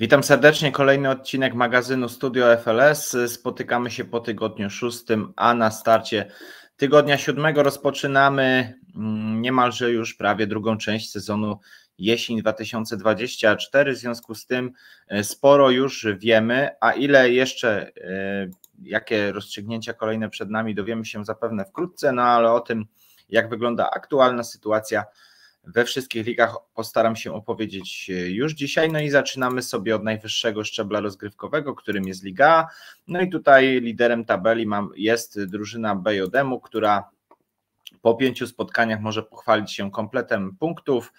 Witam serdecznie. Kolejny odcinek magazynu Studio FLS. Spotykamy się po tygodniu szóstym, a na starcie tygodnia siódmego rozpoczynamy mm, niemalże już prawie drugą część sezonu jesień 2024. W związku z tym e, sporo już wiemy, a ile jeszcze, e, jakie rozstrzygnięcia kolejne przed nami, dowiemy się zapewne wkrótce, no ale o tym, jak wygląda aktualna sytuacja we wszystkich ligach postaram się opowiedzieć e, już dzisiaj. No i zaczynamy sobie od najwyższego szczebla rozgrywkowego, którym jest Liga. No i tutaj liderem tabeli mam, jest drużyna Bejodemu, która po pięciu spotkaniach może pochwalić się kompletem punktów.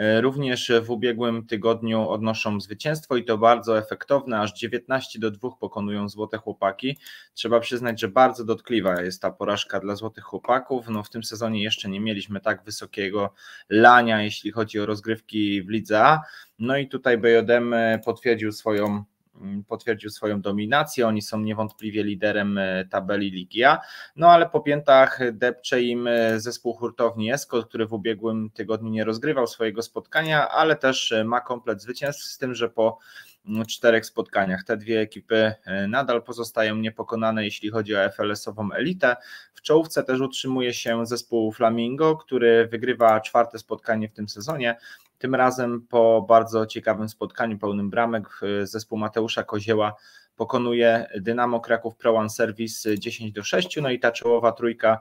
E, również w ubiegłym tygodniu odnoszą zwycięstwo i to bardzo efektowne, aż 19 do 2 pokonują Złote Chłopaki. Trzeba przyznać, że bardzo dotkliwa jest ta porażka dla Złotych Chłopaków. No, w tym sezonie jeszcze nie mieliśmy tak wysokiego lania, jeśli chodzi o rozgrywki w Lidze A. No i tutaj BJM e, potwierdził swoją Mm, potwierdził swoją dominację. Oni są niewątpliwie liderem e, tabeli Ligi A. No ale po piętach depcze im e, zespół hurtowni Esko, który w ubiegłym tygodniu nie rozgrywał swojego spotkania, ale też e, ma komplet zwycięstw, z tym, że po mm, czterech spotkaniach. Te dwie ekipy nadal pozostają niepokonane, jeśli chodzi o FLS-ową elitę. W czołówce też utrzymuje się zespół Flamingo, który wygrywa czwarte spotkanie w tym sezonie. Tym razem po bardzo ciekawym spotkaniu pełnym bramek zespół Mateusza Kozieła pokonuje Dynamo Kraków Pro One Service 10 do 6, no i ta czołowa trójka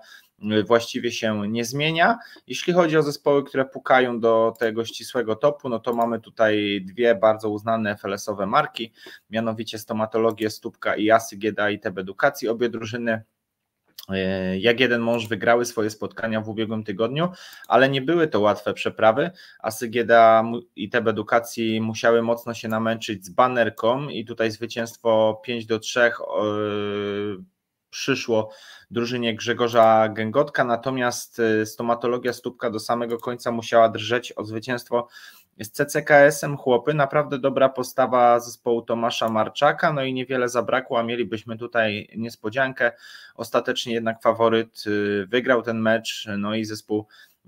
y, właściwie się nie zmienia. Jeśli chodzi o zespoły, które pukają do tego ścisłego topu, no to mamy tutaj dwie bardzo uznane FLS-owe marki, mianowicie Stomatologię Stupka i Asy Gieda i Teb Edukacji. Obie drużyny E, jak jeden mąż wygrały swoje spotkania w ubiegłym tygodniu, ale nie były to łatwe przeprawy. Asygieda i Teb Edukacji musiały mocno się namęczyć z banerką i tutaj zwycięstwo 5 do 3 e, przyszło drużynie Grzegorza Gęgotka, natomiast e, stomatologia stópka do samego końca musiała drżeć o zwycięstwo z CCKS-em chłopy, naprawdę dobra postawa zespołu Tomasza Marczaka, no i niewiele zabrakło, a mielibyśmy tutaj niespodziankę. Ostatecznie jednak faworyt y, wygrał ten mecz, no i zespół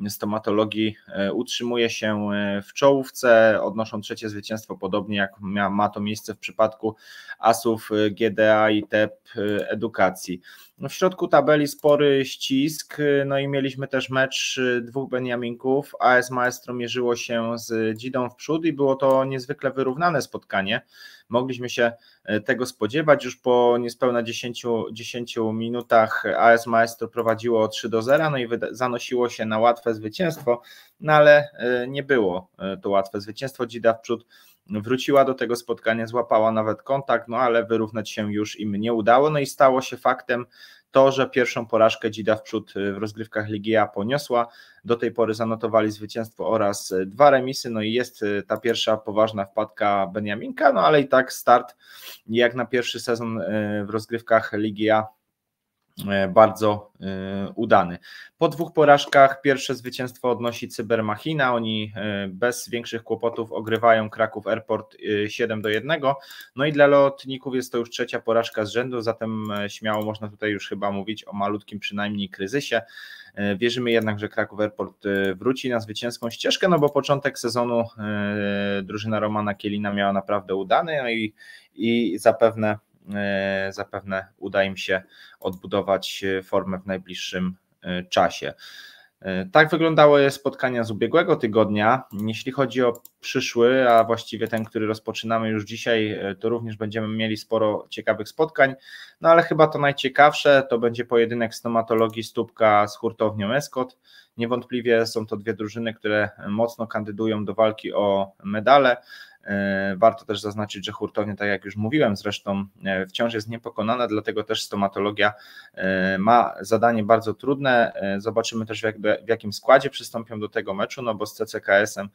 stomatologii e, utrzymuje się e, w czołówce, odnoszą trzecie zwycięstwo, podobnie jak ma to miejsce w przypadku ASów, e, GDA i TEP Edukacji. No, w środku tabeli spory ścisk, no i mieliśmy też mecz dwóch Beniaminków. AS Maestro mierzyło się z Dzidą w przód i było to niezwykle wyrównane spotkanie mogliśmy się e, tego spodziewać. Już po niespełna 10, 10 minutach AS Maestro prowadziło 3 do 0, no i zanosiło się na łatwe zwycięstwo, no ale e, nie było e, to łatwe zwycięstwo. Dzida w przód wróciła do tego spotkania, złapała nawet kontakt, no ale wyrównać się już im nie udało, no i stało się faktem to, że pierwszą porażkę Dzida w przód y, w rozgrywkach Ligi A poniosła, do tej pory zanotowali zwycięstwo oraz y, dwa remisy, no i jest y, ta pierwsza poważna wpadka Beniaminka, no ale i tak start jak na pierwszy sezon w rozgrywkach Ligi A E, bardzo e, udany. Po dwóch porażkach pierwsze zwycięstwo odnosi Cybermachina. Oni e, bez większych kłopotów ogrywają Kraków Airport 7 do 1. No i dla lotników jest to już trzecia porażka z rzędu, zatem śmiało można tutaj już chyba mówić o malutkim przynajmniej kryzysie. Wierzymy jednak, że Kraków Airport wróci na zwycięską ścieżkę, no bo początek sezonu drużyna Romana Kielina miała naprawdę udany no i, i zapewne E, zapewne uda im się odbudować e, formę w najbliższym e, czasie. Tak wyglądały spotkania z ubiegłego tygodnia. Jeśli chodzi o przyszły, a właściwie ten, który rozpoczynamy już dzisiaj, to również będziemy mieli sporo ciekawych spotkań. No ale chyba to najciekawsze to będzie pojedynek stomatologii Stupka z hurtownią Escot. Niewątpliwie są to dwie drużyny, które mocno kandydują do walki o medale. E, warto też zaznaczyć, że hurtownia, tak jak już mówiłem, zresztą e, wciąż jest niepokonana, dlatego też stomatologia e, ma zadanie bardzo trudne. Zobaczymy też, w jakim składzie przystąpią do tego meczu, no bo z CCKS-em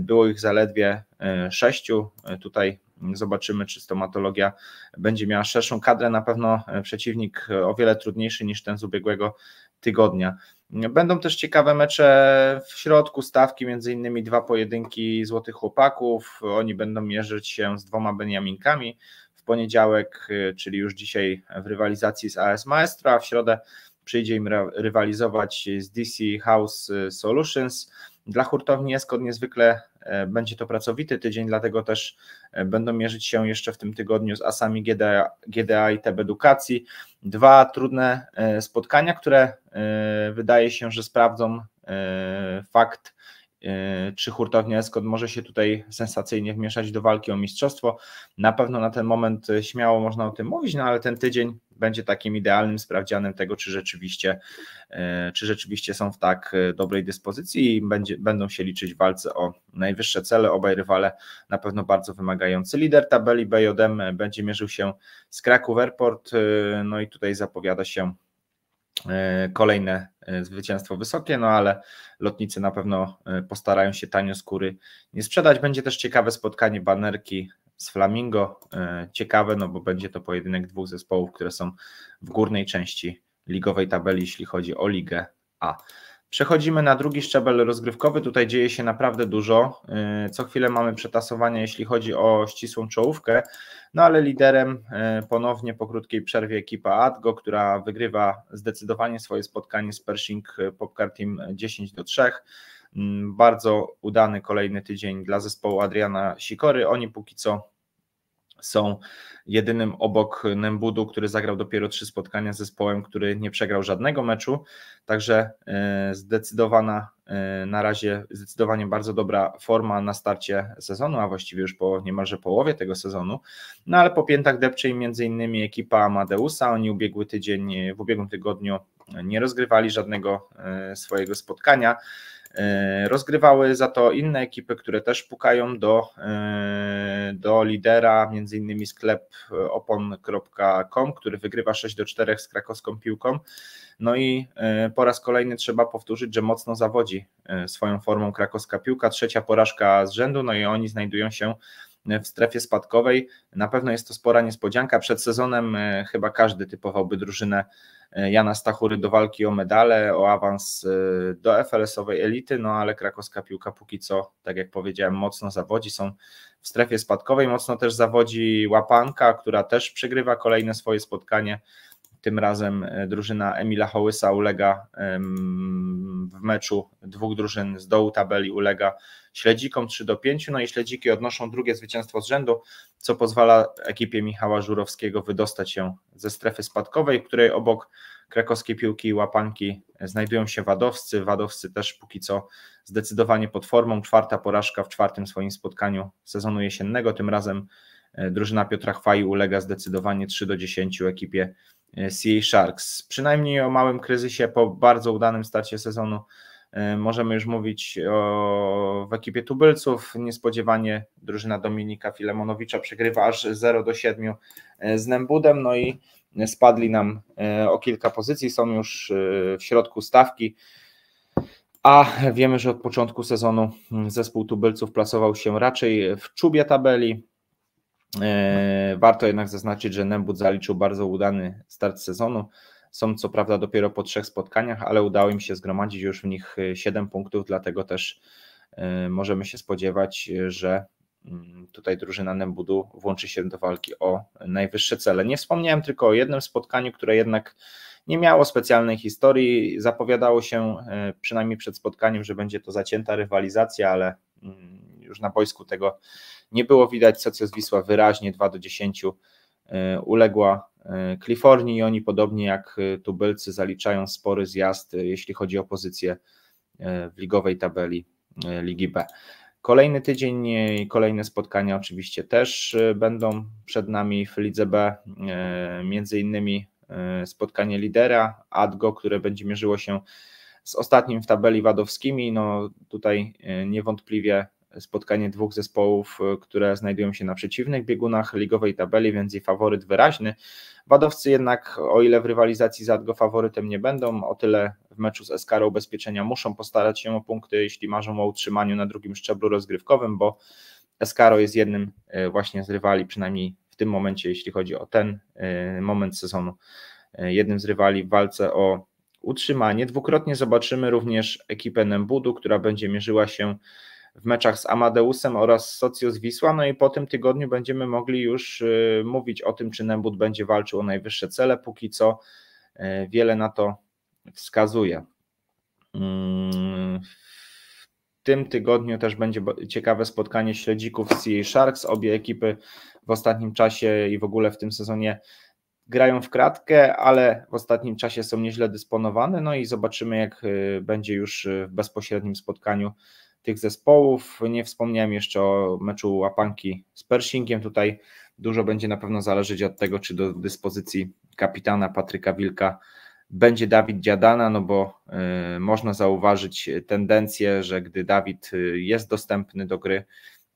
było ich zaledwie sześciu. Tutaj zobaczymy, czy stomatologia będzie miała szerszą kadrę. Na pewno przeciwnik o wiele trudniejszy niż ten z ubiegłego tygodnia. Będą też ciekawe mecze w środku stawki, między innymi dwa pojedynki Złotych Chłopaków. Oni będą mierzyć się z dwoma Beniaminkami w poniedziałek, y, czyli już dzisiaj w rywalizacji z AS Maestro, a w środę przyjdzie im rywalizować z DC House Solutions. Dla hurtowni Esko niezwykle E, będzie to pracowity tydzień, dlatego też e, będą mierzyć się jeszcze w tym tygodniu z asami GDA, GDA i TEB Edukacji. Dwa trudne e, spotkania, które wydaje się, że sprawdzą fakt, E, czy hurtownia Eskod może się tutaj sensacyjnie wmieszać do walki o mistrzostwo. Na pewno na ten moment e, śmiało można o tym mówić, no ale ten tydzień będzie takim idealnym sprawdzianem tego, czy rzeczywiście, e, czy rzeczywiście są w tak dobrej dyspozycji i będzie, będą się liczyć w walce o najwyższe cele. Obaj rywale na pewno bardzo wymagający. Lider tabeli BJM będzie mierzył się z Kraków Airport, no i tutaj zapowiada się kolejne E, zwycięstwo wysokie, no ale lotnicy na pewno e, postarają się tanio skóry nie sprzedać. Będzie też ciekawe spotkanie banerki z Flamingo. E, ciekawe, no bo będzie to pojedynek dwóch zespołów, które są w górnej części ligowej tabeli, jeśli chodzi o ligę A. Przechodzimy na drugi szczebel rozgrywkowy. Tutaj dzieje się naprawdę dużo. Y, co chwilę mamy przetasowania, jeśli chodzi o ścisłą czołówkę. No ale liderem y, ponownie po krótkiej przerwie ekipa Adgo, która wygrywa zdecydowanie swoje spotkanie z Pershing Popcar Team 10 do 3. Mm, bardzo udany kolejny tydzień dla zespołu Adriana Sikory. Oni póki co są jedynym obok Nembudu, który zagrał dopiero trzy spotkania z zespołem, który nie przegrał żadnego meczu. Także e, zdecydowana e, na razie zdecydowanie bardzo dobra forma na starcie sezonu, a właściwie już po niemalże połowie tego sezonu. No ale po piętach depczy i między innymi ekipa Amadeusa. Oni ubiegły tydzień, w ubiegłym tygodniu nie rozgrywali żadnego e, swojego spotkania. E, rozgrywały za to inne ekipy, które też pukają do, e, do lidera, między innymi sklep e, opon.com, który wygrywa 6 do 4 z krakowską piłką. No i po raz kolejny trzeba powtórzyć, że mocno zawodzi swoją formą krakowska piłka. Trzecia porażka z rzędu, no i oni znajdują się w strefie spadkowej. Na pewno jest to spora niespodzianka. Przed sezonem e, chyba każdy typowałby drużynę e, Jana Stachury do walki o medale, o awans e, do FLS-owej elity, no ale krakowska piłka póki co, tak jak powiedziałem, mocno zawodzi, są w strefie spadkowej, mocno też zawodzi łapanka, która też przegrywa kolejne swoje spotkanie tym razem e, drużyna Emila Hołysa ulega w meczu dwóch drużyn z dołu tabeli ulega śledzikom 3 do 5, no i śledziki odnoszą drugie zwycięstwo z rzędu, co pozwala ekipie Michała Żurowskiego wydostać się ze strefy spadkowej, w której obok krakowskiej piłki i łapanki znajdują się wadowscy. Wadowscy też póki co zdecydowanie pod formą. Czwarta porażka w czwartym swoim spotkaniu sezonu jesiennego. Tym razem e, drużyna Piotra Chwaju ulega zdecydowanie 3 do 10 ekipie CA e, Sharks. Przynajmniej o małym kryzysie po bardzo udanym starcie sezonu e, możemy już mówić o, w ekipie tubylców. Niespodziewanie drużyna Dominika Filemonowicza przegrywa aż 0 do 7 e, z Nembudem, no i spadli nam o kilka pozycji, są już w środku stawki. A wiemy, że od początku sezonu mm, zespół tubylców plasował się raczej w czubie tabeli, E, warto jednak zaznaczyć, że Nembut zaliczył bardzo udany start sezonu. Są co prawda dopiero po trzech spotkaniach, ale udało im się zgromadzić już w nich 7 e, punktów, dlatego też e, możemy się spodziewać, że mm, tutaj drużyna Nembudu włączy się do walki o najwyższe cele. Nie wspomniałem tylko o jednym spotkaniu, które jednak nie miało specjalnej historii. Zapowiadało się przynajmniej przed spotkaniem, że będzie to zacięta rywalizacja, ale mm, już na boisku tego nie było widać. Socjus Wisła wyraźnie 2 do 10 e, uległa e, Kalifornii i oni podobnie jak e, tubylcy zaliczają spory zjazd, jeśli chodzi o pozycję w ligowej tabeli Ligi B. Kolejny tydzień i kolejne spotkania oczywiście też będą przed nami w Lidze B, między innymi spotkanie lidera ADGO, które będzie mierzyło się z ostatnim w tabeli wadowskimi. No tutaj niewątpliwie spotkanie dwóch zespołów, e, które znajdują się na przeciwnych biegunach ligowej tabeli, więc i faworyt wyraźny. Wadowcy jednak, o ile w rywalizacji z Adgo faworytem nie będą, o tyle w meczu z Eskarą ubezpieczenia muszą postarać się o punkty, jeśli marzą o utrzymaniu na drugim szczeblu rozgrywkowym, bo Eskaro jest jednym e, właśnie z rywali, przynajmniej w tym momencie, jeśli chodzi o ten e, moment sezonu, jednym z rywali w walce o utrzymanie. Dwukrotnie zobaczymy również ekipę Nembudu, która będzie mierzyła się w meczach z Amadeusem oraz Socjo z Wisła. No i po tym tygodniu będziemy mogli już y, mówić o tym, czy Nembut będzie walczył o najwyższe cele. Póki co y, wiele na to wskazuje. Mm, w tym tygodniu też będzie ciekawe spotkanie śledzików z CA Sharks. Obie ekipy w ostatnim czasie i w ogóle w tym sezonie grają w kratkę, ale w ostatnim czasie są nieźle dysponowane. No i zobaczymy, jak y, będzie już w bezpośrednim spotkaniu tych zespołów. Nie wspomniałem jeszcze o meczu łapanki z Pershingiem. Tutaj dużo będzie na pewno zależeć od tego, czy do dyspozycji kapitana Patryka Wilka będzie Dawid Dziadana, no bo y, można zauważyć tendencję, że gdy Dawid y, jest dostępny do gry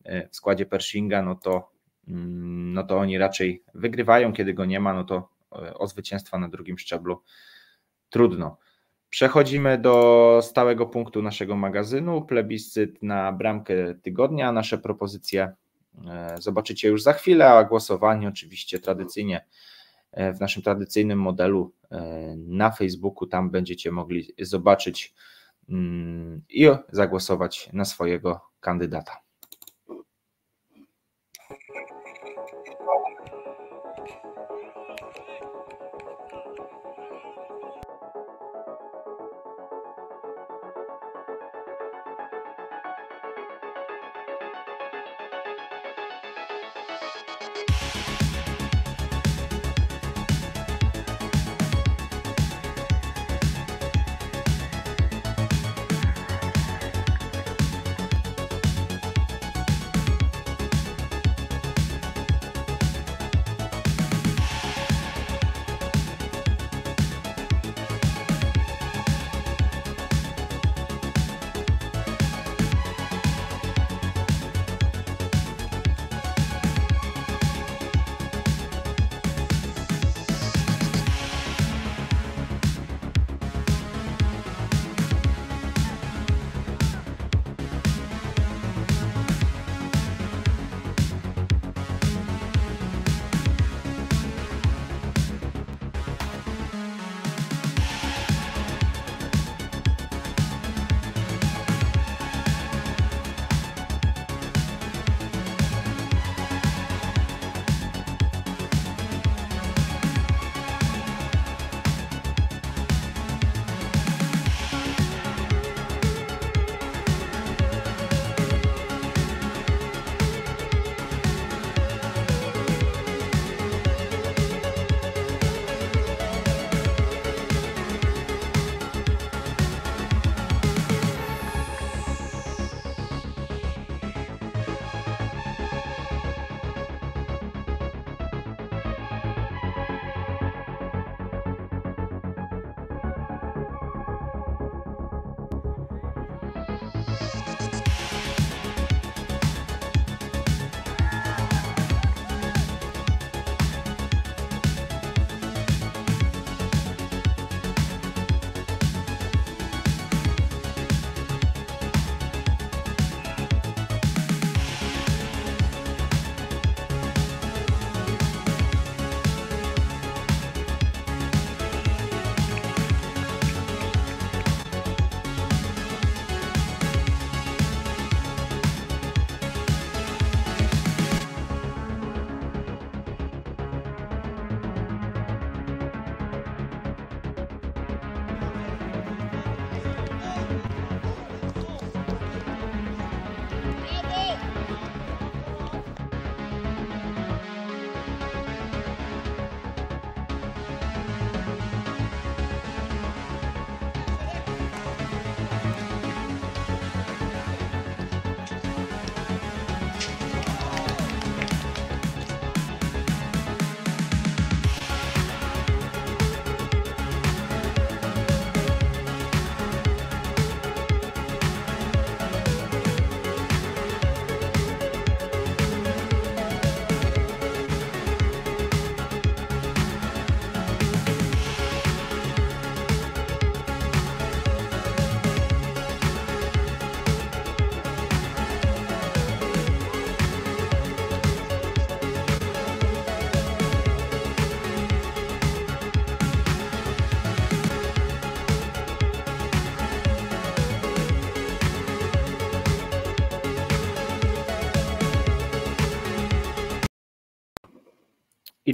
y, w składzie Pershinga, no to, no to oni raczej wygrywają, kiedy go nie ma, no to o zwycięstwa na drugim szczeblu trudno. Przechodzimy do stałego punktu naszego magazynu, plebiscyt na bramkę tygodnia. Nasze propozycje e, zobaczycie już za chwilę, a głosowanie oczywiście tradycyjnie e, w naszym tradycyjnym modelu e, na Facebooku. Tam będziecie mogli zobaczyć mm, i zagłosować na swojego kandydata.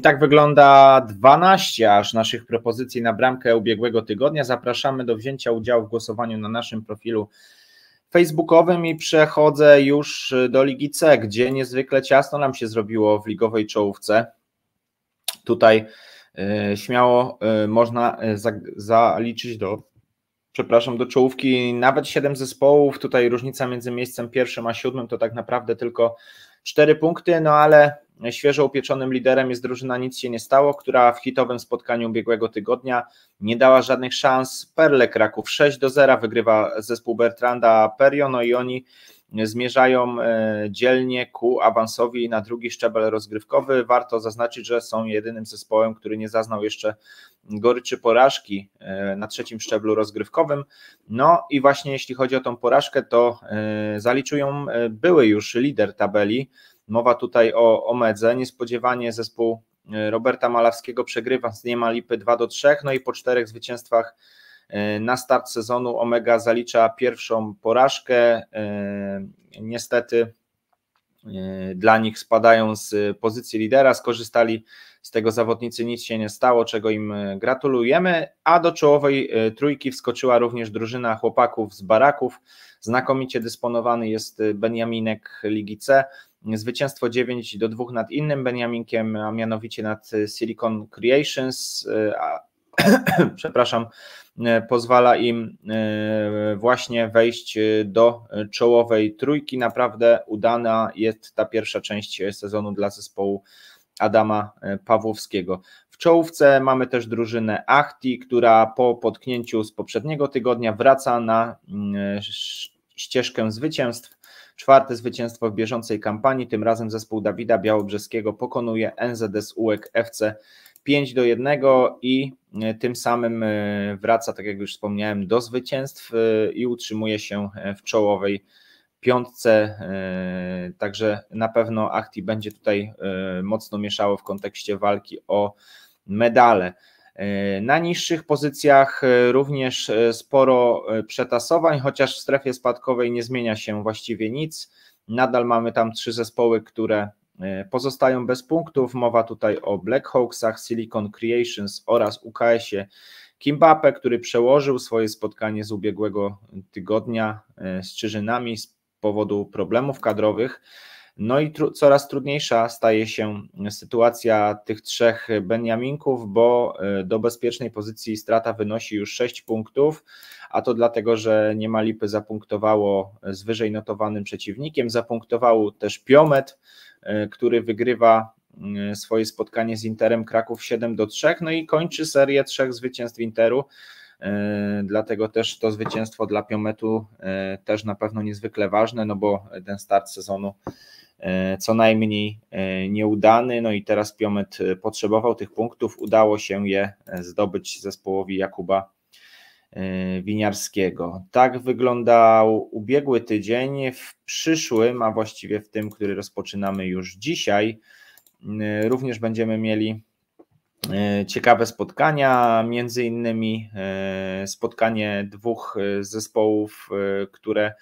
tak wygląda 12 aż naszych propozycji na bramkę ubiegłego tygodnia. Zapraszamy do wzięcia udziału w głosowaniu na naszym profilu facebookowym i przechodzę już do Ligi C, gdzie niezwykle ciasno nam się zrobiło w ligowej czołówce. Tutaj y, śmiało y, można y, zaliczyć do przepraszam, do czołówki nawet 7 zespołów. Tutaj różnica między miejscem pierwszym a siódmym to tak naprawdę tylko 4 punkty, no ale świeżo upieczonym liderem jest drużyna Nic się nie stało, która w hitowym spotkaniu ubiegłego tygodnia nie dała żadnych szans Perle Kraków 6 do 0 wygrywa zespół Bertranda Perio, no i oni zmierzają e, dzielnie ku awansowi na drugi szczebel rozgrywkowy. Warto zaznaczyć, że są jedynym zespołem, który nie zaznał jeszcze goryczy porażki e, na trzecim szczeblu rozgrywkowym. No i właśnie jeśli chodzi o tą porażkę, to e, zaliczył ją były już lider tabeli Mowa tutaj o, o Medze. Niespodziewanie zespół e, Roberta Malawskiego przegrywa z Niema Lipy 2 do 3, no i po czterech zwycięstwach e, na start sezonu Omega zalicza pierwszą porażkę. E, niestety dla nich spadają z pozycji lidera, skorzystali z tego zawodnicy, nic się nie stało, czego im gratulujemy. A do czołowej trójki wskoczyła również drużyna chłopaków z Baraków. Znakomicie dysponowany jest Benjaminek Ligi C zwycięstwo 9 do 2 nad innym Benjaminkiem, a mianowicie nad e, Silicon Creations, e, a, przepraszam, e, pozwala im właśnie wejść do czołowej trójki. Naprawdę udana jest ta pierwsza część sezonu dla zespołu Adama Pawłowskiego. W czołówce mamy też drużynę Achti, która po potknięciu z poprzedniego tygodnia wraca na mm, ścieżkę zwycięstw Czwarte zwycięstwo w bieżącej kampanii, tym razem zespół Dawida Białobrzeskiego pokonuje NZS UEK FC 5 do 1 i e, tym samym e, wraca, tak jak już wspomniałem, do zwycięstw e, i utrzymuje się w czołowej piątce. Także na pewno Achti będzie tutaj mocno mieszało w kontekście walki o medale. E, na niższych pozycjach e, również e, sporo przetasowań, chociaż w strefie spadkowej nie zmienia się właściwie nic. Nadal mamy tam trzy zespoły, które pozostają bez punktów. Mowa tutaj o Black Hawksach, Silicon Creations oraz UKS-ie Kimbape, który przełożył swoje spotkanie z ubiegłego tygodnia z Czyżynami z powodu problemów kadrowych. No i tru coraz trudniejsza staje się sytuacja tych trzech Beniaminków, bo e, do bezpiecznej pozycji strata wynosi już 6 punktów, a to dlatego, że nie ma lipy zapunktowało z wyżej notowanym przeciwnikiem. Zapunktował też Piomet, e, który wygrywa e, swoje spotkanie z Interem Kraków 7 do 3, no i kończy serię trzech zwycięstw Interu. Dlatego też to zwycięstwo dla Piometu też na pewno niezwykle ważne, no bo ten start sezonu E, co najmniej e, nieudany. No i teraz Piomet e, potrzebował tych punktów, udało się je zdobyć zespołowi Jakuba Winiarskiego. Tak wyglądał ubiegły tydzień. W przyszłym, a właściwie w tym, który rozpoczynamy już dzisiaj, również będziemy mieli ciekawe spotkania, między innymi spotkanie dwóch zespołów, które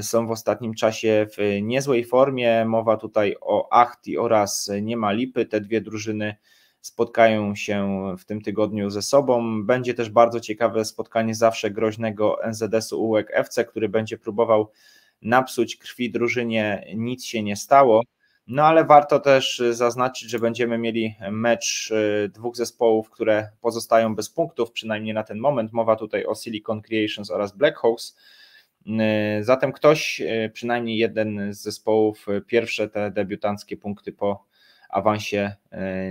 są w ostatnim czasie w niezłej formie. Mowa tutaj o Achti oraz Niema Lipy. Te dwie drużyny spotkają się w tym tygodniu ze sobą. Będzie też bardzo ciekawe spotkanie zawsze groźnego NZS-u UEK FC, który będzie próbował napsuć krwi drużynie. Nic się nie stało. No ale warto też zaznaczyć, że będziemy mieli mecz y, dwóch zespołów, które pozostają bez punktów, przynajmniej na ten moment. Mowa tutaj o Silicon Creations oraz Blackhawks. E, zatem ktoś, e, przynajmniej jeden z zespołów, e, pierwsze te debiutanckie punkty po awansie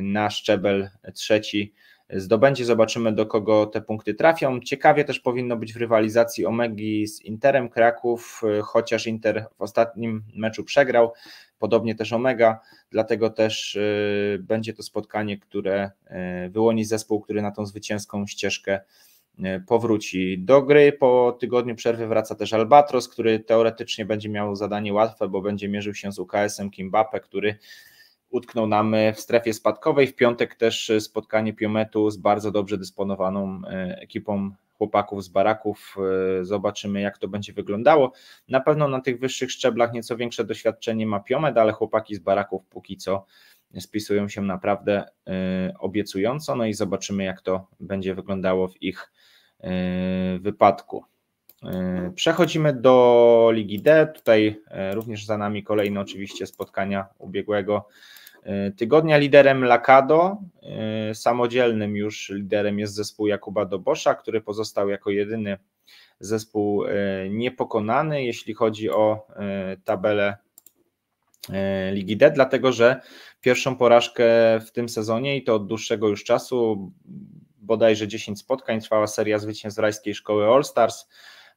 na szczebel trzeci zdobędzie. Zobaczymy, do kogo te punkty trafią. Ciekawie też powinno być w rywalizacji Omegi z Interem Kraków, chociaż Inter w ostatnim meczu przegrał, podobnie też Omega, dlatego też będzie to spotkanie, które wyłoni zespół, który na tą zwycięską ścieżkę E, powróci do gry. Po tygodniu przerwy wraca też Albatros, który teoretycznie będzie miał zadanie łatwe, bo będzie mierzył się z UKS-em Kimbape, który utknął nam e, w strefie spadkowej. W piątek też e, spotkanie Piometu z bardzo dobrze dysponowaną ekipą chłopaków z baraków. Zobaczymy, jak to będzie wyglądało. Na pewno na tych wyższych szczeblach nieco większe doświadczenie ma piomet, ale chłopaki z baraków póki co spisują się naprawdę y, obiecująco, no i zobaczymy, jak to będzie wyglądało w ich y, wypadku. Y, przechodzimy do Ligi D. Tutaj również za nami kolejne oczywiście spotkania ubiegłego tygodnia. Liderem Lakado, samodzielnym już liderem jest zespół Jakuba Dobosza, który pozostał jako jedyny zespół niepokonany, jeśli chodzi o tabelę Ligi D, dlatego że pierwszą porażkę w tym sezonie i to od dłuższego już czasu, bodajże 10 spotkań trwała seria zwycięstw rajskiej szkoły All Stars,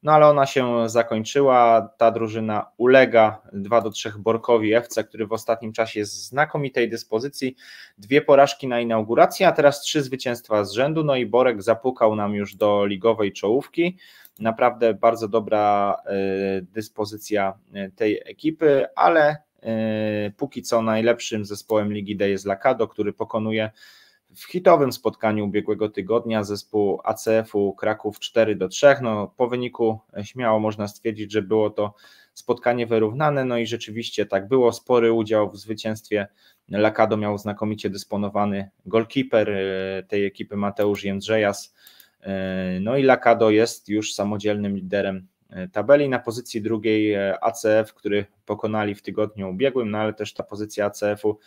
no ale ona się zakończyła, ta drużyna ulega 2 do 3 Borkowi FC, który w ostatnim czasie jest w znakomitej dyspozycji, dwie porażki na inaugurację, a teraz trzy zwycięstwa z rzędu, no i Borek zapukał nam już do ligowej czołówki, naprawdę bardzo dobra e, dyspozycja e, tej ekipy, ale E, póki co najlepszym zespołem Ligi D jest Lakado, który pokonuje w hitowym spotkaniu ubiegłego tygodnia zespół ACF-u Kraków 4 do 3. No, po wyniku e, śmiało można stwierdzić, że było to spotkanie wyrównane, no i rzeczywiście tak było. Spory udział w zwycięstwie Lakado miał znakomicie dysponowany golkiper e, tej ekipy Mateusz Jędrzejas. No i Lakado jest już samodzielnym liderem tabeli. Na pozycji drugiej e, ACF, który pokonali w tygodniu ubiegłym, no ale też ta pozycja ACF-u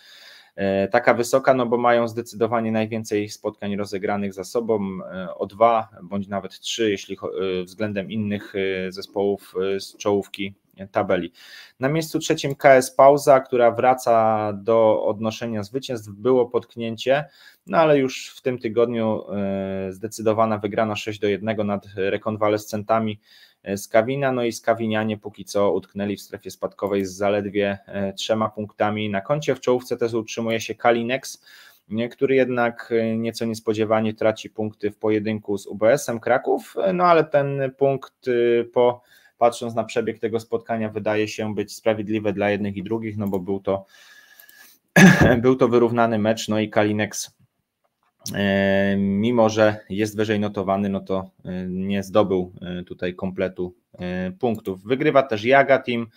e, taka wysoka, no bo mają zdecydowanie najwięcej spotkań rozegranych za sobą, e, o dwa bądź nawet trzy, jeśli względem innych zespołów z czołówki tabeli. Na miejscu trzecim KS Pauza, która wraca do odnoszenia zwycięstw, było potknięcie, no ale już w tym tygodniu zdecydowana wygrana 6 do 1 nad rekonwalescentami Skawina, e, no i Skawinianie póki co utknęli w strefie spadkowej z zaledwie e, trzema punktami. Na koncie w czołówce też utrzymuje się Kalinex, który jednak e, nieco niespodziewanie traci punkty w pojedynku z UBS-em Kraków, no ale ten punkt po patrząc na przebieg tego spotkania wydaje się być sprawiedliwy dla jednych i drugich, no bo był to był to wyrównany mecz, no i Kalinex E, mimo że jest wyżej notowany, no to e, nie zdobył e, tutaj kompletu punktów. Wygrywa też Jagatim,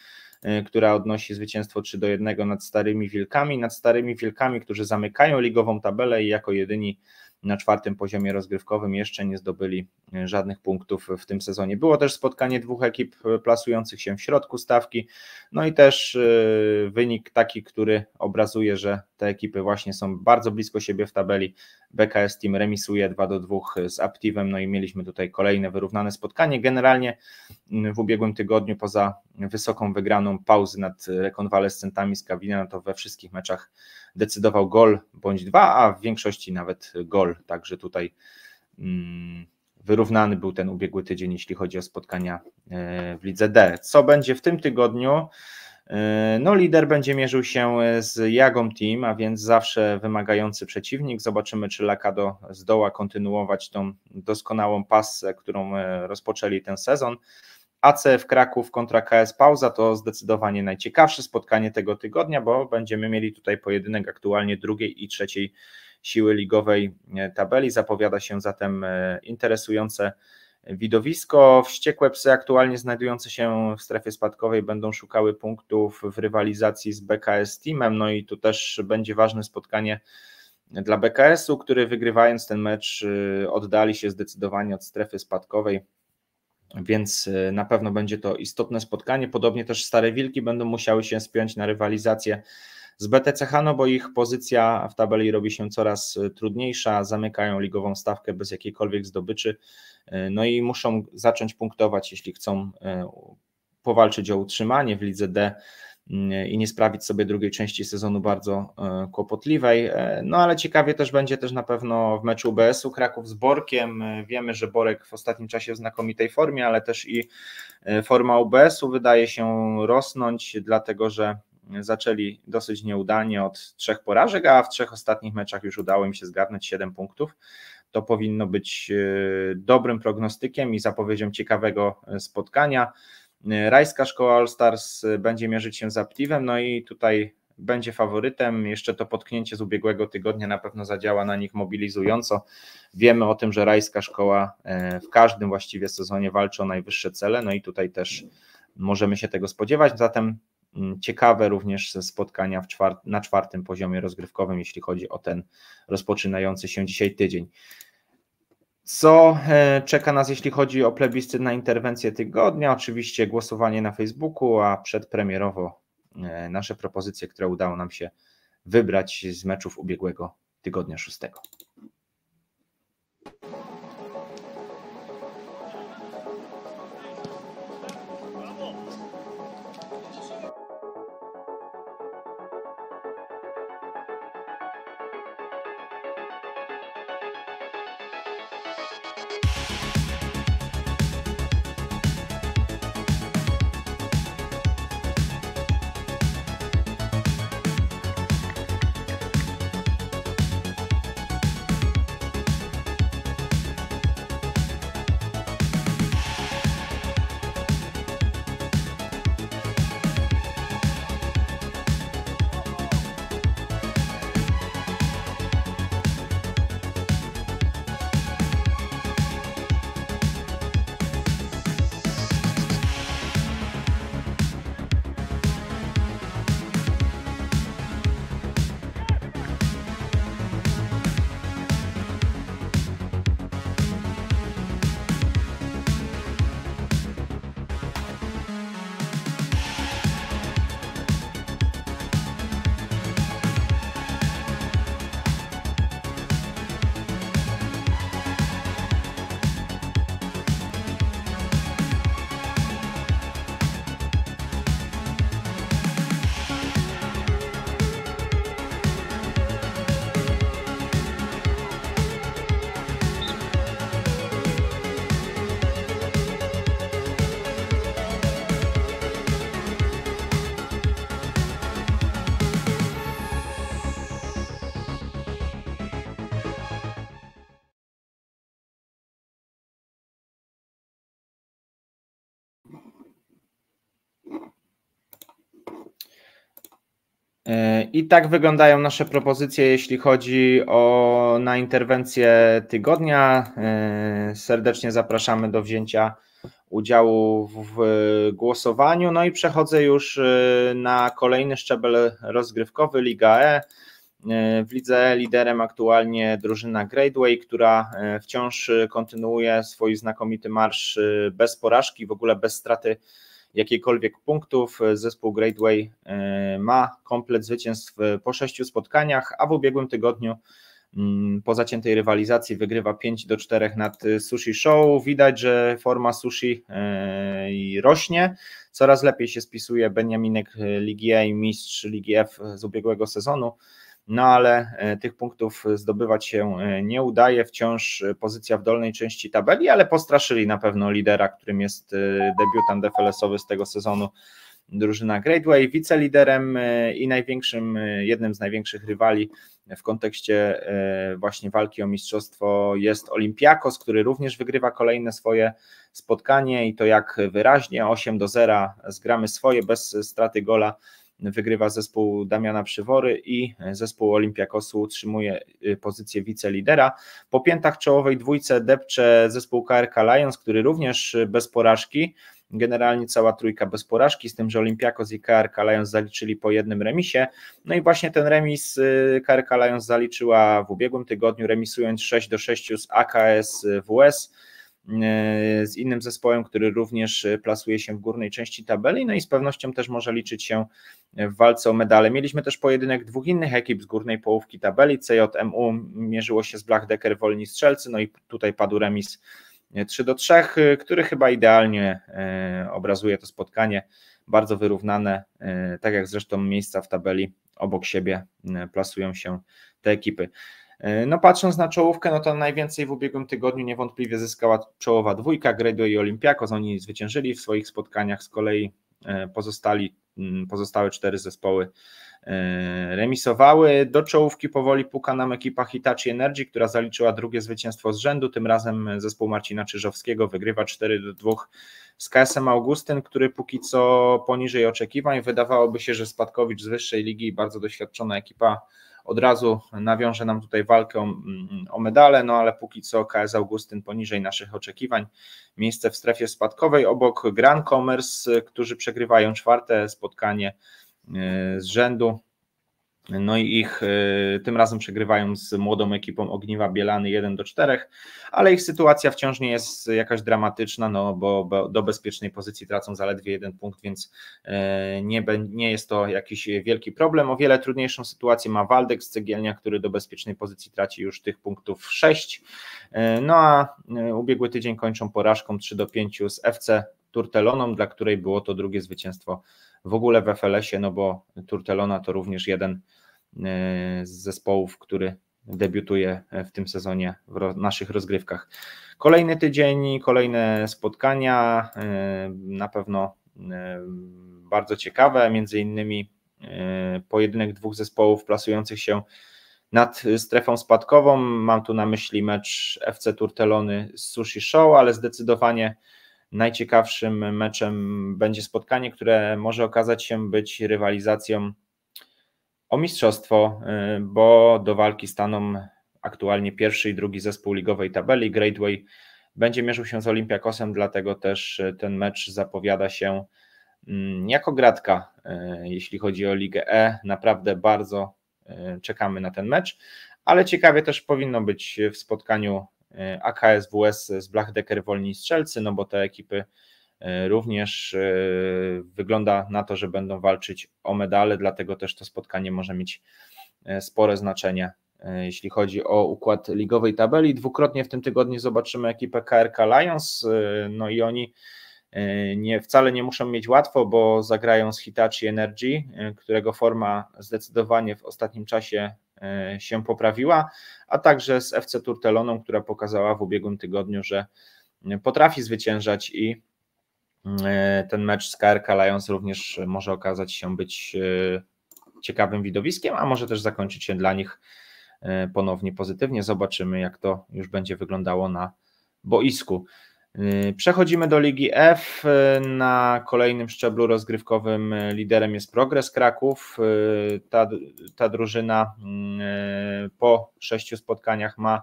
Team, która odnosi zwycięstwo 3 do 1 nad Starymi Wilkami, nad Starymi Wilkami, którzy zamykają ligową tabelę i jako jedyni na czwartym poziomie rozgrywkowym jeszcze nie zdobyli e, żadnych punktów w tym sezonie. Było też spotkanie dwóch ekip e, plasujących się w środku stawki, no i też e, wynik taki, który obrazuje, że te ekipy właśnie są bardzo blisko siebie w tabeli. BKS Team remisuje 2 do 2 z Aptivem, no i mieliśmy tutaj kolejne wyrównane spotkanie. Generalnie w ubiegłym tygodniu poza wysoką wygraną pauzy nad rekonwalescentami z Kawina, no to we wszystkich meczach decydował gol bądź dwa, a w większości nawet gol. Także tutaj mm, wyrównany był ten ubiegły tydzień, jeśli chodzi o spotkania e, w Lidze D. Co będzie w tym tygodniu? E, no, lider będzie mierzył się e, z Jagą Team, a więc zawsze wymagający przeciwnik. Zobaczymy, czy Lakado zdoła kontynuować tą doskonałą pasę, którą rozpoczęli ten sezon. ACF Kraków kontra KS Pauza to zdecydowanie najciekawsze spotkanie tego tygodnia, bo będziemy mieli tutaj pojedynek aktualnie drugiej i trzeciej siły ligowej e, tabeli. Zapowiada się zatem e, interesujące widowisko. Wściekłe psy aktualnie znajdujące się w strefie spadkowej będą szukały punktów w rywalizacji z BKS Teamem, no i tu też będzie ważne spotkanie dla BKS-u, który wygrywając ten mecz e, oddali się zdecydowanie od strefy spadkowej więc y, na pewno będzie to istotne spotkanie. Podobnie też Stare Wilki będą musiały się spiąć na rywalizację z BTCH, no bo ich pozycja w tabeli robi się coraz y, trudniejsza, zamykają ligową stawkę bez jakiejkolwiek zdobyczy, y, no i muszą zacząć punktować, jeśli chcą powalczyć o utrzymanie w lidze D i nie sprawić sobie drugiej części sezonu bardzo e, kłopotliwej. E, no ale ciekawie też będzie też na pewno w meczu UBS-u Kraków z Borkiem. E, wiemy, że Borek w ostatnim czasie w znakomitej formie, ale też i forma UBS-u wydaje się rosnąć, dlatego że zaczęli dosyć nieudanie od trzech porażek, a w trzech ostatnich meczach już udało im się zgarnąć 7 punktów. To powinno być dobrym prognostykiem i zapowiedzią ciekawego spotkania. Rajska Szkoła All Stars będzie mierzyć się z Aptivem, no i tutaj będzie faworytem. Jeszcze to potknięcie z ubiegłego tygodnia na pewno zadziała na nich mobilizująco. Wiemy o tym, że Rajska Szkoła e, w każdym właściwie sezonie walczy o najwyższe cele, no i tutaj też możemy się tego spodziewać. Zatem mm, ciekawe również spotkania czwart na czwartym poziomie rozgrywkowym, jeśli chodzi o ten rozpoczynający się dzisiaj tydzień. Co e, czeka nas, jeśli chodzi o plebiscyt na interwencję tygodnia? Oczywiście głosowanie na Facebooku, a przedpremierowo e, nasze propozycje, które udało nam się wybrać z meczów ubiegłego tygodnia szóstego. E, I tak wyglądają nasze propozycje, jeśli chodzi o na interwencję tygodnia. E, serdecznie zapraszamy do wzięcia udziału w głosowaniu. No i przechodzę już e, na kolejny szczebel rozgrywkowy Liga E. W lidze liderem aktualnie drużyna Gradeway, która wciąż kontynuuje swój znakomity marsz bez porażki, w ogóle bez straty jakichkolwiek punktów. E, zespół Greatway e, ma komplet zwycięstw e, po sześciu spotkaniach, a w ubiegłym tygodniu mm, po zaciętej rywalizacji wygrywa 5 do 4 nad Sushi Show. Widać, że forma Sushi rośnie. Coraz lepiej się spisuje Benjaminek Ligi A i mistrz Ligi F z ubiegłego sezonu no ale e, tych punktów zdobywać się e, nie udaje. Wciąż e, pozycja w dolnej części tabeli, ale postraszyli na pewno lidera, którym jest debiutant DFLS-owy z tego sezonu drużyna Gradeway, wiceliderem i największym, jednym z największych rywali w kontekście właśnie walki o mistrzostwo jest Olympiakos, który również wygrywa kolejne swoje spotkanie i to jak wyraźnie 8 do 0 zgramy swoje bez straty gola wygrywa zespół Damiana Przywory i zespół Olimpiakosu utrzymuje y, pozycję wicelidera. Po piętach czołowej dwójce depcze zespół KRK Lions, który również y, bez porażki generalnie cała trójka bez porażki, z tym, że Olympiakos i KRK Lions zaliczyli po jednym remisie. No i właśnie ten remis KRK y, Lions zaliczyła w ubiegłym tygodniu, remisując 6 do 6 z AKS WS. E, z innym zespołem, który również e, plasuje się w górnej części tabeli, no i z pewnością też może liczyć się e, w walce o medale. Mieliśmy też pojedynek dwóch innych ekip z górnej połówki tabeli. CJMU mierzyło się z Decker Wolni Strzelcy, no i tutaj padł remis 3 do 3, który chyba idealnie obrazuje to spotkanie. Bardzo wyrównane, tak jak zresztą miejsca w tabeli obok siebie plasują się te ekipy. E, no patrząc na czołówkę, no to najwięcej w ubiegłym tygodniu niewątpliwie zyskała czołowa dwójka Gredo i Olympiakos. Oni zwyciężyli w swoich spotkaniach, z kolei e, pozostali, mm, pozostałe cztery zespoły e, remisowały. Do czołówki powoli puka nam ekipa Hitachi Energy, która zaliczyła drugie zwycięstwo z rzędu. Tym razem zespół Marcina Czyżowskiego wygrywa 4 do 2 z KSM Augustyn, który póki co poniżej oczekiwań. Wydawałoby się, że Spadkowicz z wyższej ligi i bardzo doświadczona ekipa od razu nawiąże nam tutaj walkę o, o medale, no ale póki co KS Augustyn poniżej naszych oczekiwań. Miejsce w strefie spadkowej obok Gran Commerce, którzy przegrywają czwarte spotkanie e, z rzędu. No i ich y, tym razem przegrywają z młodą ekipą Ogniwa Bielany 1 do 4, ale ich sytuacja wciąż nie jest jakaś dramatyczna, no bo do bezpiecznej pozycji tracą zaledwie jeden punkt, więc y, nie, jest to jakiś wielki problem. O wiele trudniejszą sytuację ma Waldek z Cegielnia, który do bezpiecznej pozycji traci już tych punktów 6. Y, no a ubiegły tydzień kończą porażką 3 do 5 z FC Turteloną, dla której było to drugie zwycięstwo w ogóle w FLS-ie, no bo Turtelona to również jeden e, z zespołów, który debiutuje w tym sezonie w naszych rozgrywkach. Kolejny tydzień, kolejne spotkania, e, na pewno e, bardzo ciekawe, między innymi pojedynek dwóch zespołów plasujących się nad strefą spadkową. Mam tu na myśli mecz FC Turtelony z Sushi Show, ale zdecydowanie najciekawszym meczem będzie spotkanie, które może okazać się być rywalizacją o mistrzostwo, y, bo do walki staną aktualnie pierwszy i drugi zespół ligowej tabeli. Greatway będzie mierzył się z Olympiakosem, dlatego też y, ten mecz zapowiada się y, jako gratka, jeśli chodzi o Ligę E. Naprawdę bardzo czekamy na ten mecz, ale ciekawie też powinno być w spotkaniu E, AKSWS z Blachdecker Wolni Strzelcy, no bo te ekipy e, również e, wygląda na to, że będą walczyć o medale, dlatego też to spotkanie może mieć spore znaczenie, jeśli chodzi o układ ligowej tabeli. Dwukrotnie w tym tygodniu zobaczymy ekipę KRK Lions, no i oni E, nie, wcale nie muszą mieć łatwo, bo zagrają z Hitachi Energy, e, którego forma zdecydowanie w ostatnim czasie e, się poprawiła, a także z FC Turteloną, która pokazała w ubiegłym tygodniu, że potrafi zwyciężać i ten mecz z KRK Lions również może okazać się być ciekawym widowiskiem, a może też zakończyć się dla nich ponownie pozytywnie. Zobaczymy, jak to już będzie wyglądało na boisku. Y, przechodzimy do Ligi F. Y, na kolejnym szczeblu rozgrywkowym liderem jest Progres Kraków. Y, ta, ta drużyna po sześciu spotkaniach ma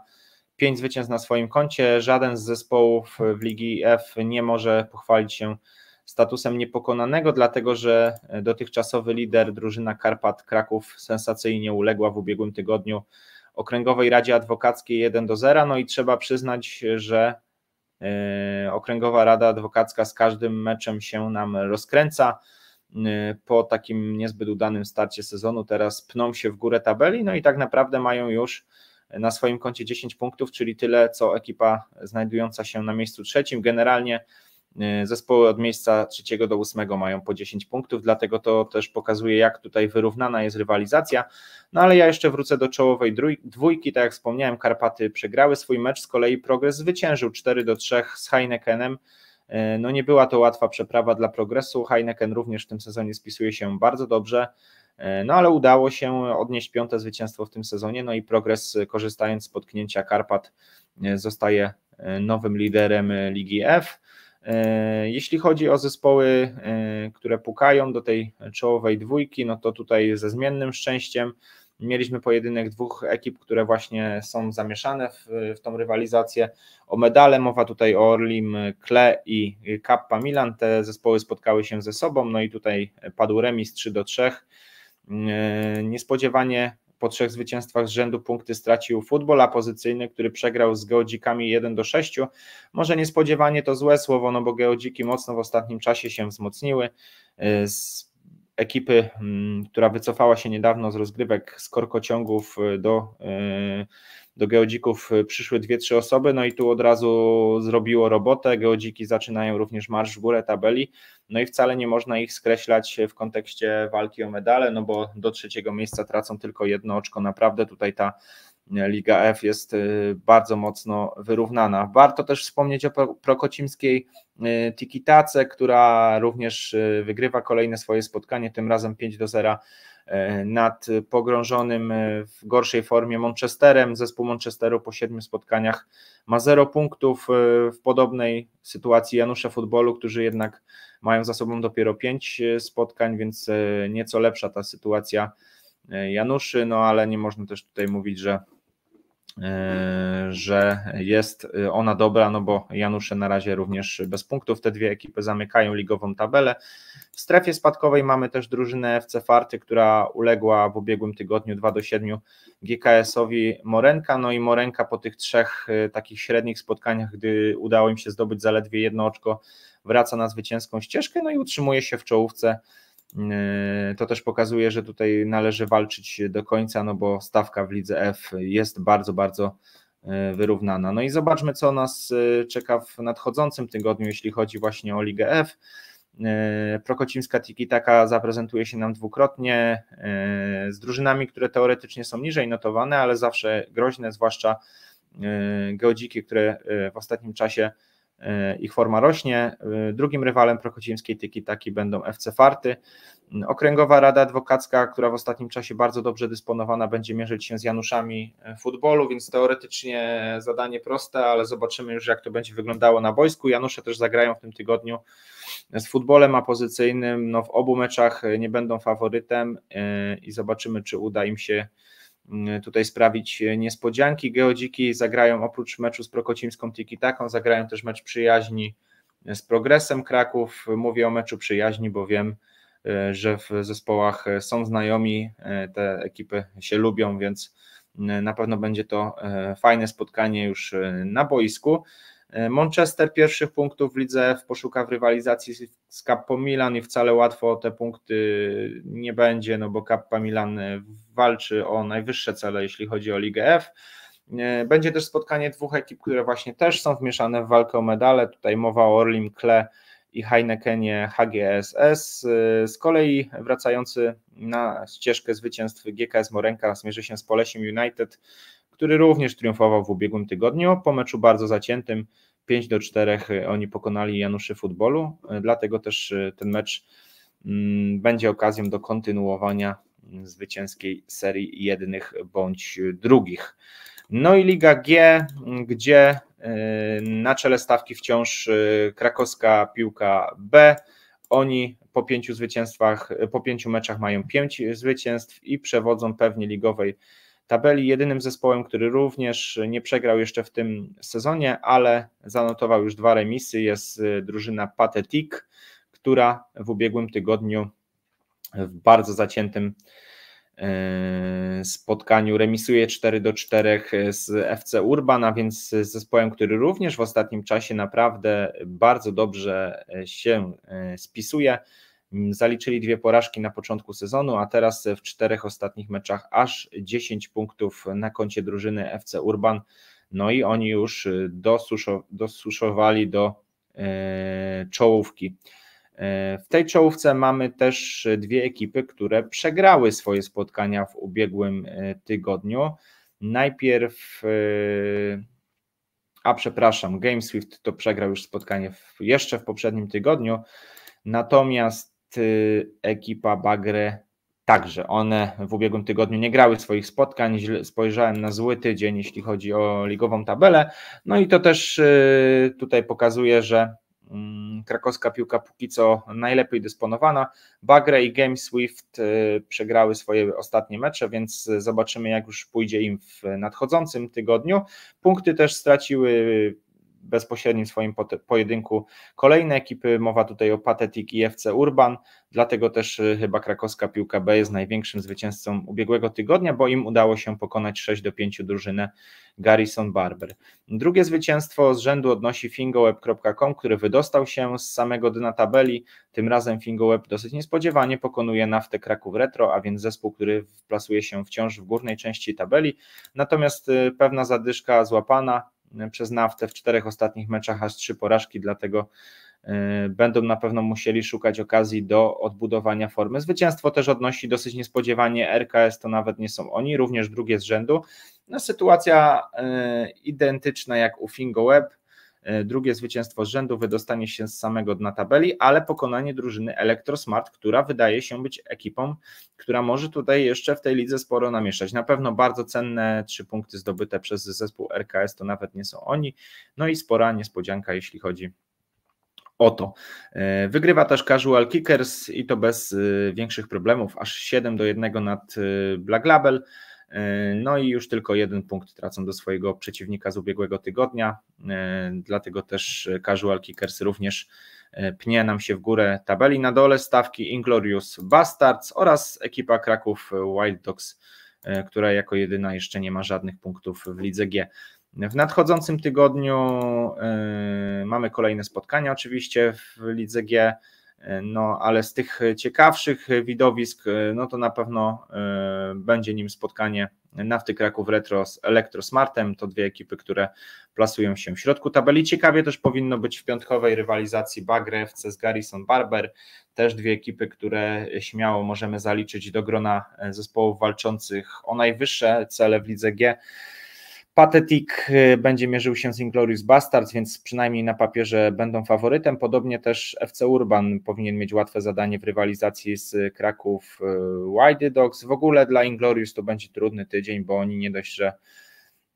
pięć zwycięstw na swoim koncie. Żaden z zespołów w Ligi F nie może pochwalić się statusem niepokonanego, dlatego że dotychczasowy lider drużyna Karpat Kraków sensacyjnie uległa w ubiegłym tygodniu Okręgowej Radzie Adwokackiej 1 do 0. No i trzeba przyznać, że E, okręgowa Rada Adwokacka z każdym meczem się nam rozkręca. E, po takim niezbyt udanym starcie sezonu teraz pną się w górę tabeli, no i tak naprawdę mają już na swoim koncie 10 punktów, czyli tyle co ekipa znajdująca się na miejscu trzecim. Generalnie E, zespoły od miejsca trzeciego do ósmego mają po 10 punktów, dlatego to też pokazuje, jak tutaj wyrównana jest rywalizacja. No ale ja jeszcze wrócę do czołowej dwójki. Tak jak wspomniałem, Karpaty przegrały swój mecz, z kolei Progres zwyciężył 4 do 3 z Heinekenem. E, no nie była to łatwa przeprawa dla Progresu. Heineken również w tym sezonie spisuje się bardzo dobrze. E, no ale udało się odnieść piąte zwycięstwo w tym sezonie, no i progres korzystając z potknięcia Karpat zostaje nowym liderem Ligi F. E, jeśli chodzi o zespoły, e, które pukają do tej czołowej dwójki, no to tutaj ze zmiennym szczęściem mieliśmy pojedynek dwóch ekip, które właśnie są zamieszane w, w tą rywalizację o medale. Mowa tutaj o Orlim Kle i Kappa Milan. Te zespoły spotkały się ze sobą, no i tutaj padł remis 3 do 3. E, niespodziewanie po trzech zwycięstwach z rzędu punkty stracił futbol, a pozycyjny, który przegrał z geodzikami 1 do 6. Może niespodziewanie to złe słowo, no bo geodziki mocno w ostatnim czasie się wzmocniły. Y, z ekipy, mm, która wycofała się niedawno z rozgrywek z korkociągów y, do y, do geodzików y, przyszły dwie, trzy osoby, no i tu od razu zrobiło robotę, geodziki zaczynają również marsz w górę tabeli, no i wcale nie można ich skreślać y, w kontekście walki o medale, no bo do trzeciego miejsca tracą tylko jedno oczko, naprawdę tutaj ta y, Liga F jest bardzo mocno wyrównana. Warto też wspomnieć o prokocimskiej Tikitace, która również wygrywa kolejne swoje spotkanie, tym razem 5 do 0 E, nad pogrążonym e, w gorszej formie Manchesterem. Zespół Manchesteru po siedmiu spotkaniach ma zero punktów. E, w podobnej sytuacji Janusze Futbolu, którzy jednak mają za sobą dopiero pięć spotkań, więc nieco lepsza ta sytuacja Januszy, no ale nie można też tutaj mówić, że E, że jest e, ona dobra, no bo Janusze na razie również bez punktów. Te dwie ekipy zamykają ligową tabelę. W strefie spadkowej mamy też drużynę FC Farty, która uległa w ubiegłym tygodniu 2 do 7 GKS-owi Morenka. No i Morenka po tych trzech e, takich średnich spotkaniach, gdy udało im się zdobyć zaledwie jedno oczko, wraca na zwycięską ścieżkę, no i utrzymuje się w czołówce E, to też pokazuje, że tutaj należy walczyć do końca, no bo stawka w lidze F jest bardzo, bardzo e, wyrównana. No i zobaczmy, co nas e, czeka w nadchodzącym tygodniu, jeśli chodzi właśnie o ligę F. Prokocimska Tiki-Taka zaprezentuje się nam dwukrotnie z drużynami, które teoretycznie są niżej notowane, ale zawsze groźne, zwłaszcza geodziki, które w ostatnim czasie E, ich forma rośnie. E, drugim rywalem prokocińskiej tyki taki będą FC Farty. Mm, okręgowa Rada Adwokacka, która w ostatnim czasie bardzo dobrze dysponowana, będzie mierzyć się z Januszami e, futbolu, więc teoretycznie zadanie proste, ale zobaczymy już, jak to będzie wyglądało na boisku. Janusze też zagrają w tym tygodniu z futbolem apozycyjnym. No, w obu meczach nie będą faworytem i zobaczymy, czy uda im się Y, tutaj sprawić y, niespodzianki. Geodziki zagrają oprócz meczu z Prokocimską Tiki-Taką, zagrają też mecz przyjaźni z Progresem Kraków. Mówię o meczu przyjaźni, bo wiem, y, że w zespołach są znajomi, te ekipy się lubią, więc na pewno będzie to fajne spotkanie już na boisku. E, Manchester pierwszych punktów w lidze F poszuka w rywalizacji z Kappa Milan i wcale łatwo o te punkty nie będzie, no bo Kappa Milan e, walczy o najwyższe cele, jeśli chodzi o ligę F. E, będzie też spotkanie dwóch ekip, które właśnie też są wmieszane w walkę o medale. Tutaj mowa o Orlim Kle i Heinekenie HGSS. Z kolei wracający na ścieżkę zwycięstw GKS Morenka zmierzy się z Polesiem United który również triumfował w ubiegłym tygodniu. Po meczu bardzo zaciętym 5 do 4 e, oni pokonali Januszy futbolu, e, dlatego też e, ten mecz mm, będzie okazją do kontynuowania mm, zwycięskiej serii jednych bądź drugich. No i Liga G, mm, gdzie na czele stawki wciąż krakowska piłka B. Oni po pięciu zwycięstwach, po pięciu meczach mają pięć zwycięstw i przewodzą pewnie ligowej tabeli. Jedynym zespołem, który również nie przegrał jeszcze w tym sezonie, ale zanotował już dwa remisy, jest y, drużyna Pathetic, która w ubiegłym tygodniu w bardzo zaciętym y, spotkaniu remisuje 4 do 4 y, z FC Urbana, więc z zespołem, który również w ostatnim czasie naprawdę bardzo dobrze się spisuje. Mm, zaliczyli dwie porażki na początku sezonu, a teraz w czterech ostatnich meczach aż 10 punktów na koncie drużyny FC Urban. No i oni już y, dosuszowali do e, czołówki. E, w tej czołówce mamy też dwie ekipy, które przegrały swoje spotkania w ubiegłym e, tygodniu. Najpierw a przepraszam, GameSwift to przegrał już spotkanie w, jeszcze w poprzednim tygodniu. Natomiast Y, ekipa Bagre także. One w ubiegłym tygodniu nie grały swoich spotkań, spojrzałem na zły tydzień, jeśli chodzi o ligową tabelę. No i to też y, tutaj pokazuje, że mm, krakowska piłka póki co najlepiej dysponowana. Bagre i Game Swift y, przegrały swoje ostatnie mecze, więc zobaczymy jak już pójdzie im w nadchodzącym tygodniu. Punkty też straciły bezpośrednim swoim pojedynku kolejne ekipy. Mowa tutaj o Patetic i FC Urban, dlatego też y, chyba krakowska piłka B jest największym zwycięzcą ubiegłego tygodnia, bo im udało się pokonać 6 do 5 drużynę Garrison Barber. Drugie zwycięstwo z rzędu odnosi fingoweb.com, który wydostał się z samego dna tabeli. Tym razem fingoweb dosyć niespodziewanie pokonuje naftę Kraków Retro, a więc zespół, który plasuje się wciąż w górnej części tabeli. Natomiast y, pewna zadyszka złapana przez naftę w czterech ostatnich meczach aż trzy porażki, dlatego e, będą na pewno musieli szukać okazji do odbudowania formy. Zwycięstwo też odnosi dosyć niespodziewanie RKS, to nawet nie są oni, również drugie z rzędu. No, sytuacja e, identyczna jak u Fingo Web. E, drugie zwycięstwo z rzędu, wydostanie się z samego dna tabeli, ale pokonanie drużyny Elektrosmart, która wydaje się być ekipą, która może tutaj jeszcze w tej lidze sporo namieszać. Na pewno bardzo cenne trzy punkty zdobyte przez zespół RKS to nawet nie są oni, no i spora niespodzianka, jeśli chodzi Oto. E, wygrywa też Casual Kickers i to bez e, większych problemów, aż 7 do 1 nad Black Label. E, no i już tylko jeden punkt tracą do swojego przeciwnika z ubiegłego tygodnia, e, dlatego też casual kickers również e, pnie nam się w górę tabeli. Na dole stawki Inglorious Bastards oraz ekipa Kraków Wild Dogs, która jako jedyna jeszcze nie ma żadnych punktów w lidze G. W nadchodzącym tygodniu mamy kolejne spotkania oczywiście w lidze G. No, ale z tych ciekawszych widowisk, e, no to na pewno e, będzie nim spotkanie Nafty Kraków Retro z Elektrosmartem. To dwie ekipy, które plasują się w środku tabeli. Ciekawie też powinno być w piątkowej rywalizacji Bagre FC z Garrison Barber. Też dwie ekipy, które śmiało możemy zaliczyć do grona e, zespołów walczących o najwyższe cele w Lidze G. Patetic y, będzie mierzył się z Inglorious Bastards, więc przynajmniej na papierze będą faworytem. Podobnie też FC Urban powinien mieć łatwe zadanie w rywalizacji z Kraków y, Wide Dogs. W ogóle dla Inglorious to będzie trudny tydzień, bo oni nie dość, że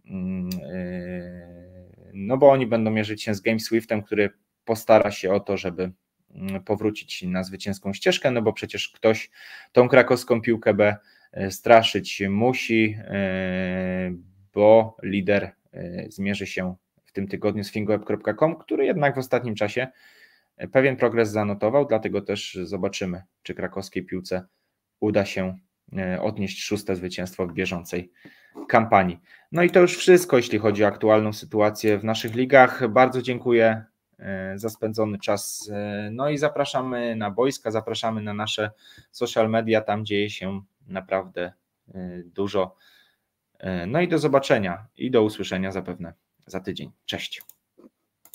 mm, y, no bo oni będą mierzyć się z Game Swiftem, który postara się o to, żeby mm, powrócić na zwycięską ścieżkę, no bo przecież ktoś tą krakowską piłkę B straszyć musi bo lider e, zmierzy się w tym tygodniu z fingoep.com, który jednak w ostatnim czasie e, pewien progres zanotował, dlatego też zobaczymy, czy krakowskiej piłce uda się e, odnieść szóste zwycięstwo w bieżącej kampanii. No i to już wszystko, jeśli chodzi o aktualną sytuację w naszych ligach. Bardzo dziękuję za spędzony czas. No i zapraszamy na boiska, zapraszamy na nasze social media, tam dzieje się naprawdę dużo. E, no i do zobaczenia i do usłyszenia zapewne za tydzień. Cześć.